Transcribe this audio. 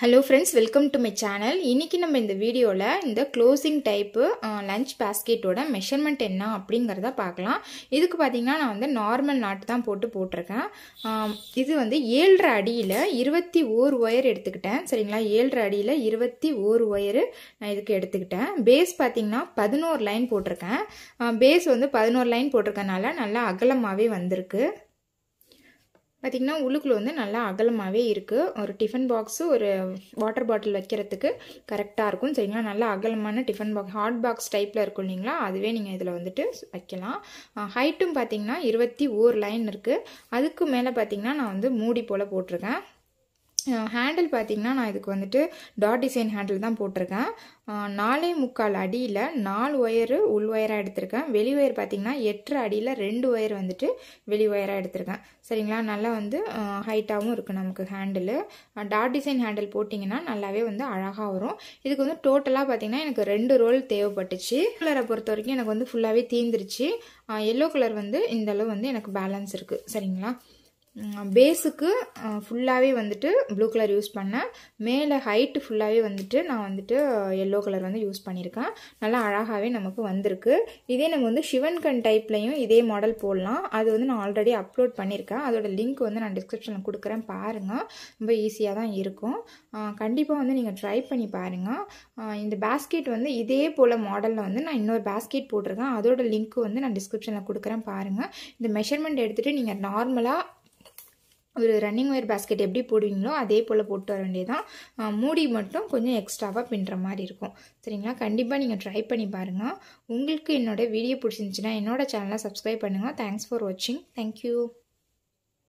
hello friends welcome to my channel இன்றைக்கி நம்ம இந்த வீடியோவில் இந்த க்ளோசிங் டைப்பு லஞ்ச் பேஸ்கெட்டோட மெஷர்மெண்ட் என்ன அப்படிங்கிறத பார்க்கலாம் இதுக்கு பார்த்திங்கன்னா நான் வந்து நார்மல் நாட்டு தான் போட்டு போட்டிருக்கேன் இது வந்து ஏழரை அடியில் இருபத்தி ஓர் ஒயர் எடுத்துக்கிட்டேன் சரிங்களா ஏழரை அடியில் இருபத்தி ஓர் ஒயரு நான் இதுக்கு எடுத்துக்கிட்டேன் பேஸ் பார்த்திங்கன்னா பதினோரு லைன் போட்டிருக்கேன் பேஸ் வந்து பதினோரு லைன் போட்டிருக்கனால நல்லா அகலமாகவே வந்திருக்கு பார்த்திங்கன்னா உள்ளுக்குள் வந்து நல்லா அகலமாகவே இருக்குது ஒரு டிஃபன் பாக்ஸு ஒரு வாட்டர் பாட்டில் வைக்கிறதுக்கு கரெக்டாக இருக்கும் சரிங்களா நல்லா அகலமான டிஃபன் பாக்ஸ் ஹாட் பாக்ஸ் டைப்பில் இருக்கும் இல்லைங்களா அதுவே நீங்கள் இதில் வந்துட்டு வைக்கலாம் ஹைட்டும் பார்த்திங்கன்னா இருபத்தி ஓர் லைன் இருக்குது அதுக்கு மேலே பார்த்திங்கன்னா நான் வந்து மூடி போல் போட்டிருக்கேன் ஹேண்டில் பார்த்திங்கன்னா நான் இதுக்கு வந்துட்டு டாட் டிசைன் ஹேண்டில் தான் போட்டிருக்கேன் நாலே முக்கால் அடியில் நாலு ஒயரு உள் ஒயராக எடுத்திருக்கேன் வெளி ஒயர் பார்த்திங்கன்னா எட்டு அடியில் ரெண்டு ஒயர் வந்துட்டு வெளி ஒயராக எடுத்திருக்கேன் சரிங்களா நல்லா வந்து ஹைட்டாகவும் இருக்குது நமக்கு ஹேண்டில் டாட் டிசைன் ஹேண்டில் போட்டிங்கன்னா நல்லாவே வந்து அழகாக வரும் இதுக்கு வந்து டோட்டலாக பார்த்திங்கன்னா எனக்கு ரெண்டு ரோல் தேவைப்பட்டுச்சு கலரை பொறுத்த வரைக்கும் எனக்கு வந்து ஃபுல்லாகவே தீந்துருச்சு எல்லோ கலர் வந்து இந்தளவு வந்து எனக்கு பேலன்ஸ் இருக்குது சரிங்களா பேஸுக்கு ஃபுல்லாகவே வந்துட்டு ப்ளூ கலர் யூஸ் பண்ணேன் மேலே ஹைட்டு ஃபுல்லாகவே வந்துட்டு நான் வந்துட்டு எல்லோ கலர் வந்து யூஸ் பண்ணியிருக்கேன் நல்லா அழகாகவே நமக்கு வந்திருக்கு இதே நம்ம வந்து சிவன்கண் டைப்லையும் இதே மாடல் போடலாம் அது வந்து நான் ஆல்ரெடி அப்லோட் பண்ணியிருக்கேன் அதோட லிங்க் வந்து நான் டிஸ்கிரிப்ஷனில் கொடுக்குறேன் பாருங்கள் ரொம்ப ஈஸியாக தான் இருக்கும் கண்டிப்பாக வந்து நீங்கள் ட்ரை பண்ணி பாருங்கள் இந்த பேஸ்கெட் வந்து இதே போல் மாடலில் வந்து நான் இன்னொரு பேஸ்கெட் போட்டிருக்கேன் அதோட லிங்க் வந்து நான் டிஸ்கிரிப்ஷனில் கொடுக்குறேன் பாருங்கள் இந்த மெஷர்மெண்ட் எடுத்துகிட்டு நீங்கள் நார்மலாக ஒரு ரன்னிங் ஒயர் பேஸ்கெட் எப்படி போடுவீங்களோ அதே போல் போட்டு வர வேண்டியதான் மூடி மட்டும் கொஞ்சம் எக்ஸ்ட்ராவாக பின்னுற மாதிரி இருக்கும் சரிங்களா கண்டிப்பாக நீங்கள் ட்ரை பண்ணி பாருங்கள் உங்களுக்கு என்னோடய வீடியோ பிடிச்சிருந்துச்சின்னா என்னோடய சேனலை சப்ஸ்கிரைப் பண்ணுங்கள் தேங்க்ஸ் ஃபார் வாட்சிங் தேங்க்யூ